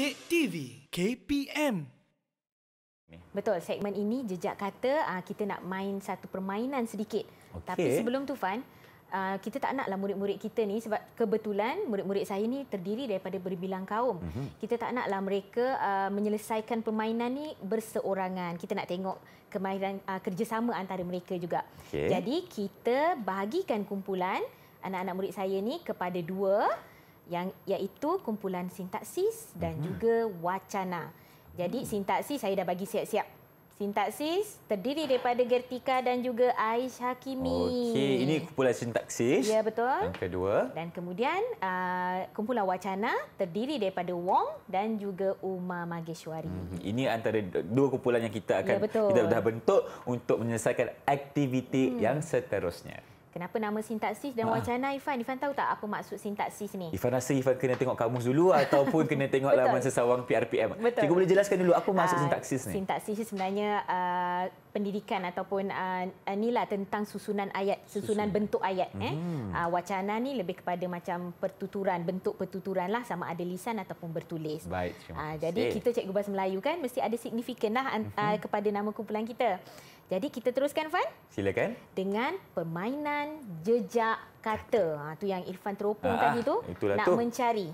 Update TV KPM Betul, segmen ini jejak kata ah, kita nak main satu permainan sedikit. Okay. Tapi sebelum tu Fan, ah, kita tak naklah murid-murid kita ni sebab kebetulan murid-murid saya ni terdiri daripada berbilang kaum. Mm-hmm. Kita tak naklah mereka ah, menyelesaikan permainan ni berseorangan. Kita nak tengok kemahiran kerjasama antara mereka juga. Okay. Jadi kita bahagikan kumpulan anak-anak murid saya ni kepada dua yang iaitu kumpulan sintaksis dan hmm. juga wacana. Jadi mhm. sintaksis saya dah bagi siap-siap. Sintaksis terdiri daripada Gertika dan juga Aish Hakimi. Okey, ini kumpulan sintaksis. Ya, betul. Yang kedua. Dan kemudian uh, kumpulan wacana terdiri daripada Wong dan juga Uma Mageshwari. Hmm, ini antara dua kumpulan yang kita ya, akan ya, kita dah bentuk untuk menyelesaikan aktiviti hmm. yang seterusnya. Kenapa nama sintaksis dan ah. wacana ha. Ifan? Ifan tahu tak apa maksud sintaksis ni? Ifan rasa Ifan kena tengok kamus dulu ataupun kena tengok laman sesawang PRPM. Betul. Cikgu boleh jelaskan dulu apa maksud uh, sintaksis ni? Sintaksis sebenarnya uh, pendidikan ataupun uh, inilah tentang susunan ayat, susunan, susunan. bentuk ayat. Hmm. Eh. Uh, wacana ni lebih kepada macam pertuturan, bentuk pertuturan lah sama ada lisan ataupun bertulis. Baik, Uh, jadi kita Cikgu Bahasa Melayu kan mesti ada signifikan lah uh, kepada nama kumpulan kita. Jadi kita teruskan Fan? Silakan. Dengan permainan jejak kata. Ha tu yang Irfan teropong ha, tadi tu ah, itulah nak tu. mencari.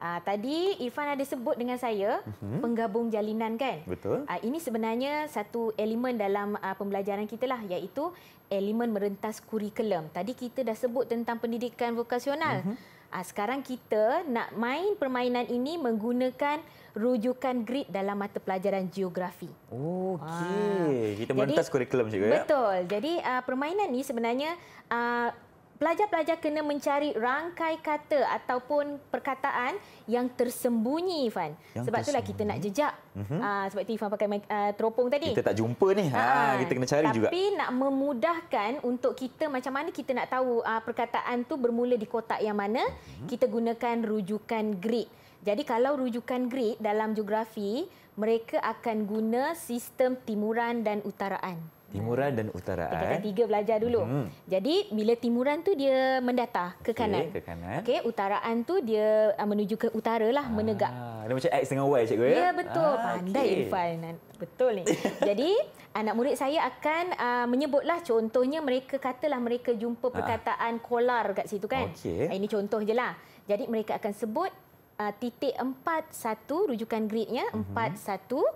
Uh, tadi Irfan ada sebut dengan saya uh-huh. penggabung jalinan kan? Betul. Uh, ini sebenarnya satu elemen dalam uh, pembelajaran kita lah iaitu elemen merentas kurikulum. Tadi kita dah sebut tentang pendidikan vokasional. Uh-huh. Ah, sekarang kita nak main permainan ini menggunakan rujukan grid dalam mata pelajaran geografi. Okey, ah, kita mentas kurikulum cikgu ya. Betul. Jadi ah, permainan ni sebenarnya ah, pelajar-pelajar kena mencari rangkai kata ataupun perkataan yang tersembunyi Ivan. Yang sebab itulah kita nak jejak. Mm-hmm. sebab itu Ivan pakai ah, teropong tadi. Kita tak jumpa ni. Ha, kita kena cari tapi juga. Tapi nak memudahkan untuk kita macam mana kita nak tahu perkataan tu bermula di kotak yang mana, mm-hmm. kita gunakan rujukan grid. Jadi kalau rujukan grid dalam geografi, mereka akan guna sistem timuran dan utaraan. Timuran dan utaraan. Kita kan tiga belajar dulu. Hmm. Jadi bila timuran tu dia mendata ke okay, kanan. Ke kanan. Okey, utaraan tu dia ah, menuju ke utara lah, ah. menegak. Ada macam X dengan Y cikgu ya? Ya, betul. Ah, Pandai okay. Irfan. Betul ni. Jadi anak murid saya akan uh, menyebutlah contohnya mereka katalah mereka jumpa ah. perkataan ah. kolar kat situ kan. Okay. Ini contoh je lah. Jadi mereka akan sebut uh, titik 4, 1, rujukan gridnya, 4, 1. Hmm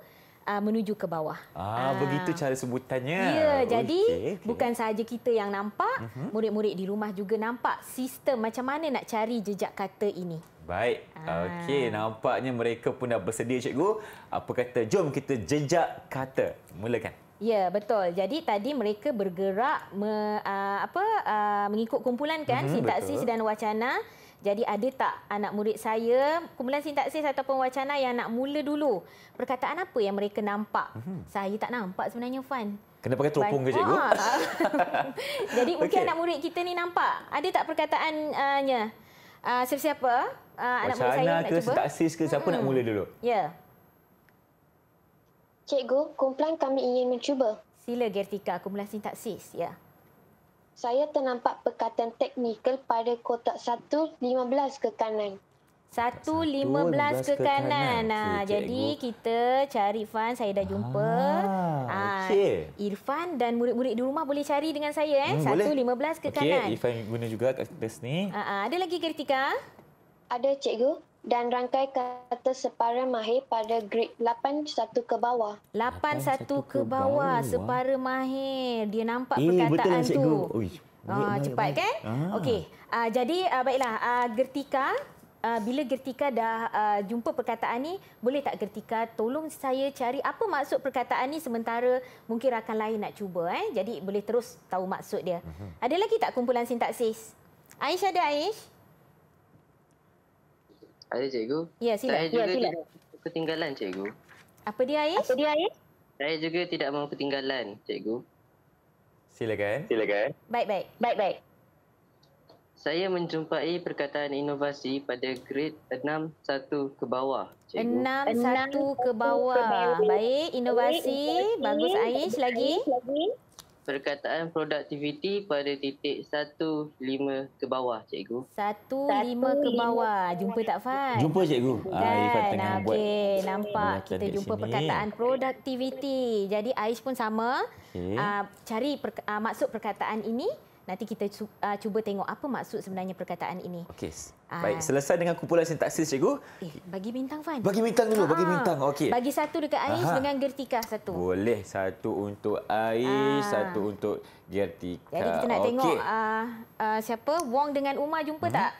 uh, menuju ke bawah. Ah, uh. begitu cara sebutannya. Ya, okay, jadi okay. bukan sahaja kita yang nampak, uh-huh. murid-murid di rumah juga nampak sistem macam mana nak cari jejak kata ini. Baik. Uh. Okey, nampaknya mereka pun dah bersedia cikgu. Apa kata jom kita jejak kata. Mulakan. Ya, betul. Jadi tadi mereka bergerak me, uh, apa uh, mengikut kumpulan kan mm-hmm, sintaksis betul. dan wacana. Jadi ada tak anak murid saya, kumpulan sintaksis ataupun wacana yang nak mula dulu? Perkataan apa yang mereka nampak? Mm-hmm. Saya tak nampak sebenarnya, Fan. Kena pakai teropong ke, cikgu? Ah. Jadi mungkin anak murid kita ni nampak. Ada tak perkataannya? Ah, uh, ah, uh, siapa-siapa? Uh, anak murid saya nak cuba? sintaksis ke, siapa mm-hmm. nak hmm. mula dulu? Ya. Yeah. Cikgu, kumpulan kami ingin mencuba. Sila Gertika, kumpulan sintaksis. Ya. Yeah. Saya ternampak perkataan teknikal pada kotak 115 ke kanan. 115 ke kanan. Ha okay, jadi cikgu. kita cari Irfan, saya dah jumpa. Ha ah, ah okay. Irfan dan murid-murid di rumah boleh cari dengan saya eh. Hmm, 115 ke okay, kanan. Irfan guna juga kat test ni. Ha ah, ah, ada lagi kritika? Ada cikgu dan rangkai kata separa mahir pada grid 8 satu ke bawah. 8 satu ke bawah, ah. separa mahir. Dia nampak eh, perkataan betul, lah, tu. Ah, cepat baik. kan? Lah, ah. Okey. Ah, jadi ah, baiklah, ah, Gertika, ah, bila Gertika dah ah, jumpa perkataan ni, boleh tak Gertika tolong saya cari apa maksud perkataan ni sementara mungkin rakan lain nak cuba eh. Jadi boleh terus tahu maksud dia. Uh-huh. Ada lagi tak kumpulan sintaksis? Aisyah ada Aisyah? Ada cikgu? Ya, sila. Saya juga sila. tidak ketinggalan cikgu. Apa dia Ais? Apa dia Ais? Saya juga tidak mau ketinggalan cikgu. Silakan. Silakan. Baik-baik. Baik-baik. Saya menjumpai perkataan inovasi pada grade 6-1 ke bawah. 6-1 ke bawah. Baik, inovasi. Bagus Aish lagi. Aish lagi perkataan produktiviti pada titik 1.5 ke bawah cikgu 1.5 ke bawah jumpa tak Fat jumpa cikgu Aifat ah, kan? tengah okay. buat nampak kita sini. jumpa perkataan produktiviti jadi Aish pun sama okay. uh, ah, cari per, uh, ah, maksud perkataan ini Nanti kita uh, cuba tengok apa maksud sebenarnya perkataan ini. Okey. Baik, ah. selesai dengan kumpulan sintaksis, cikgu. Eh, bagi bintang, Fan. Bagi bintang dulu, Aa. bagi ah, ah. bintang. Okey. Bagi satu dekat Ais Aha. dengan Gertika satu. Boleh, satu untuk Ais, Aa. satu untuk Gertika. Jadi kita nak okay. tengok uh, uh, siapa, Wong dengan Uma jumpa hmm. tak?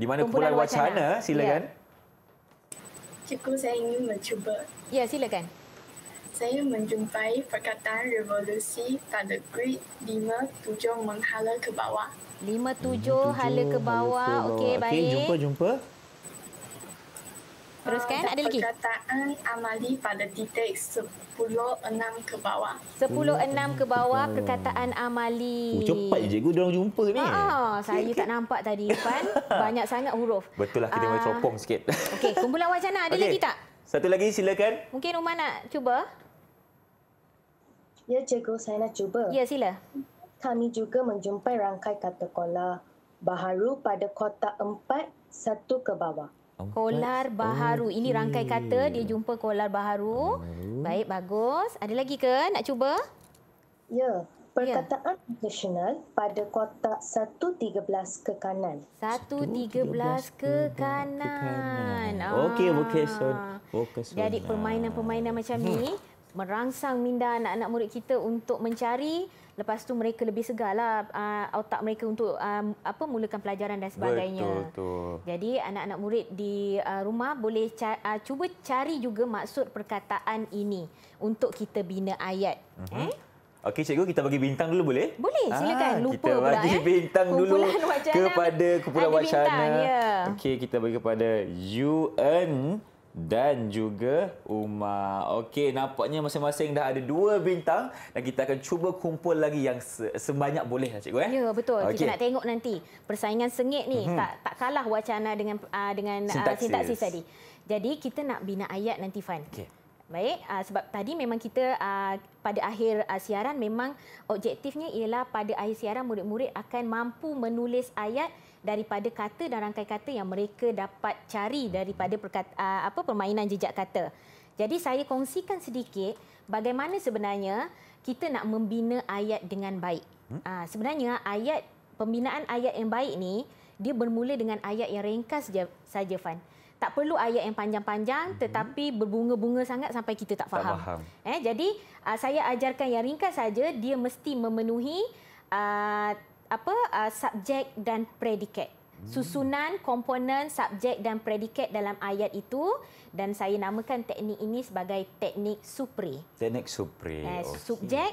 Di mana kumpulan, kumpulan wacana. wacana, silakan. Ya. Cikgu, saya ingin mencuba. Ya, silakan saya menjumpai perkataan revolusi pada grid lima tujuh menghala ke bawah. Lima tujuh hala ke bawah. bawah. Okey, okay, baik. Jumpa, jumpa. Teruskan, uh, ada lagi? Perkataan amali pada titik sepuluh enam ke bawah. Sepuluh enam ke bawah, perkataan amali. Oh, cepat je, cikgu diorang jumpa ni. Ah, ah, saya okay. tak nampak tadi, Pan. Banyak sangat huruf. Betul lah, kena uh, main ah. copong sikit. Okey, kumpulan wacana ada okay. lagi tak? Satu lagi silakan. Mungkin Umar nak cuba. Ya, cikgu, saya nak cuba. Ya, sila. Kami juga menjumpai rangkai kata kolar baharu pada kotak empat, satu ke bawah. Kolar baharu. Okay. Ini rangkai kata dia jumpa kolar baharu. Hmm. Baik, bagus. Ada lagi ke nak cuba? Ya, ya. perkataan ya. additional pada kotak satu tiga belas ke kanan. Satu tiga belas ke kanan. Ah. Okey, okey. Jadi permainan-permainan macam hmm. ni. Hmm merangsang minda anak-anak murid kita untuk mencari lepas tu mereka lebih segarlah uh, otak mereka untuk uh, apa mulakan pelajaran dan sebagainya. Betul, betul. Jadi anak-anak murid di uh, rumah boleh ca- uh, cuba cari juga maksud perkataan ini untuk kita bina ayat. Uh-huh. Mhm. Eh? Okey. Okey cikgu kita bagi bintang dulu boleh? Boleh, silakan. Ah, Lupa kita pula. Kita bagi eh. bintang dulu kepada kumpulan wacana. Ya. Okey kita bagi kepada UN dan juga Uma. Okey, nampaknya masing-masing dah ada dua bintang dan kita akan cuba kumpul lagi yang sebanyak boleh lah cikgu eh. Ya, betul. Okay. Kita nak tengok nanti persaingan sengit ni hmm. tak tak kalah wacana dengan uh, dengan ah, sintaksis. Uh, tadi. Jadi kita nak bina ayat nanti Fan. Okey. Baik, uh, sebab tadi memang kita uh, pada akhir uh, siaran memang objektifnya ialah pada akhir siaran murid-murid akan mampu menulis ayat daripada kata dan rangkaian kata yang mereka dapat cari daripada perkata, uh, apa permainan jejak kata. Jadi saya kongsikan sedikit bagaimana sebenarnya kita nak membina ayat dengan baik. Uh, sebenarnya ayat pembinaan ayat yang baik ni dia bermula dengan ayat yang ringkas saja Fan. Hmm tak perlu ayat yang panjang-panjang mm-hmm. tetapi berbunga-bunga sangat sampai kita tak faham. Tak faham. Eh jadi uh, saya ajarkan yang ringkas saja dia mesti memenuhi uh, apa uh, ah, subjek dan predikat. Hmm. Susunan komponen subjek dan predikat dalam ayat itu dan saya namakan teknik ini sebagai teknik supri. Teknik supri. Eh, okay. Subjek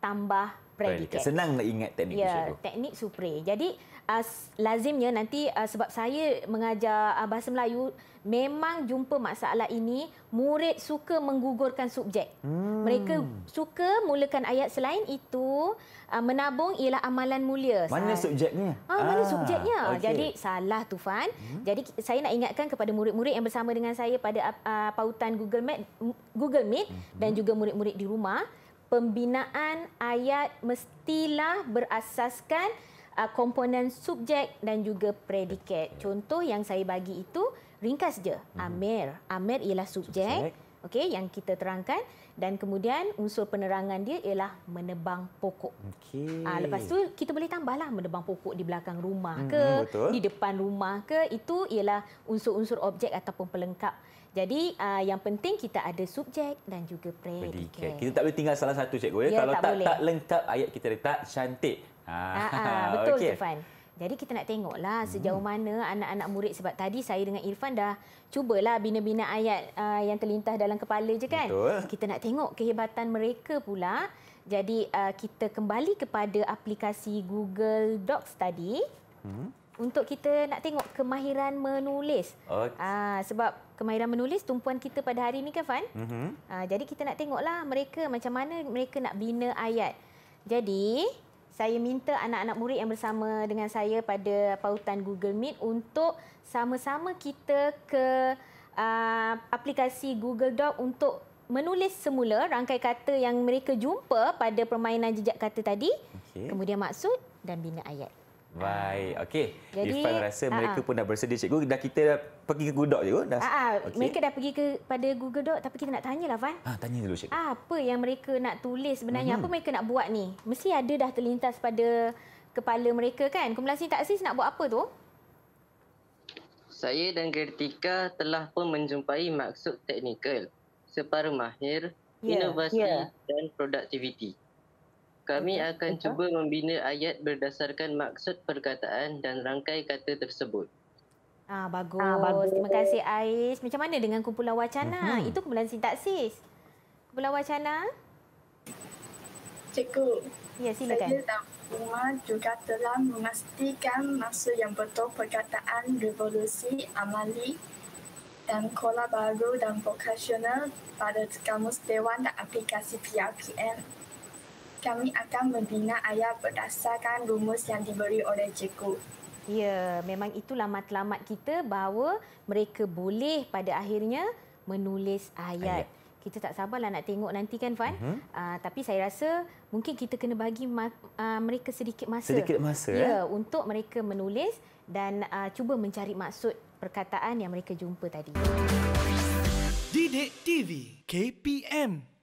tambah predicate. Senang nak ingat teknik ya, tersebut. Ya, teknik supre. Jadi uh, lazimnya nanti uh, sebab saya mengajar uh, bahasa Melayu memang jumpa masalah ini murid suka menggugurkan subjek. Hmm. Mereka suka mulakan ayat selain itu uh, menabung ialah amalan mulia. Mana sah. subjeknya? Ah, mana ah, subjeknya? Okay. Jadi salah Tufan. Hmm. Jadi saya nak ingatkan kepada murid-murid yang bersama dengan saya pada uh, pautan Google Meet Google Meet hmm. dan juga murid-murid di rumah pembinaan ayat mestilah berasaskan uh, komponen subjek dan juga predikat. Contoh yang saya bagi itu ringkas je. Mhm. Amir. Amir ialah subjek. subjek okey yang kita terangkan dan kemudian unsur penerangan dia ialah menebang pokok. Okey. Ah lepas tu kita boleh tambahlah menebang pokok di belakang rumah hmm, ke hmm, di depan rumah ke itu ialah unsur-unsur objek ataupun pelengkap. Jadi aa, ah, yang penting kita ada subjek dan juga predikat. Kita tak boleh tinggal salah satu cikgu ya. ya Kalau tak tak, tak lengkap ayat kita letak cantik. Ah, ah, ah betul okay. Zufan. Jadi kita nak tengoklah sejauh hmm. mana anak-anak murid sebab tadi saya dengan Irfan dah cubalah bina-bina ayat uh, yang terlintas dalam kepala je kan. Betul. Kita nak tengok kehebatan mereka pula. Jadi uh, kita kembali kepada aplikasi Google Docs tadi. Hmm. Untuk kita nak tengok kemahiran menulis. Okay. Uh, sebab kemahiran menulis tumpuan kita pada hari ini kan Fan? Mm-hmm. Uh, jadi kita nak tengoklah mereka macam mana mereka nak bina ayat. Jadi saya minta anak-anak murid yang bersama dengan saya pada pautan Google Meet untuk sama-sama kita ke uh, aplikasi Google Doc untuk menulis semula rangkai kata yang mereka jumpa pada permainan jejak kata tadi okay. kemudian maksud dan bina ayat Baik. Ah. Okey. Irfan rasa uh mereka ah. pun dah bersedia cikgu. Dah kita dah pergi ke Gudok je. Dah. Uh-huh. Okay. Mereka dah pergi ke pada Google Doc tapi kita nak tanya lah, Van. Ha, tanya dulu cikgu. Apa yang mereka nak tulis sebenarnya? Uh-huh. Apa mereka nak buat ni? Mesti ada dah terlintas pada kepala mereka kan? Kumpulan Sini Taksis nak buat apa tu? Saya dan Gertika telah pun menjumpai maksud teknikal separuh mahir, yeah. inovasi yeah. dan produktiviti. Kami akan Eka? cuba membina ayat berdasarkan maksud perkataan dan rangkai kata tersebut. Ah bagus. Ah, bagus. Terima kasih Ais. Macam mana dengan kumpulan wacana? Uh-huh. Itu kumpulan sintaksis. Kumpulan wacana? Cikgu. Ya, silakan. Saya tahu semua juga telah memastikan maksud yang betul perkataan revolusi amali dan kola dan vokasional pada kamus dewan dan aplikasi PRPM kami akan membina ayah berdasarkan rumus yang diberi oleh cikgu. Ya, memang itulah matlamat kita bahawa mereka boleh pada akhirnya menulis ayat. ayat. Kita tak sabarlah nak tengok nanti kan Fan. Uh-huh. Mhm. Ah, uh, tapi saya rasa mungkin kita kena bagi ma- uh, mereka sedikit masa. Sedikit masa ya eh? untuk mereka menulis dan uh, cuba mencari maksud perkataan yang mereka jumpa tadi. Didik TV KPM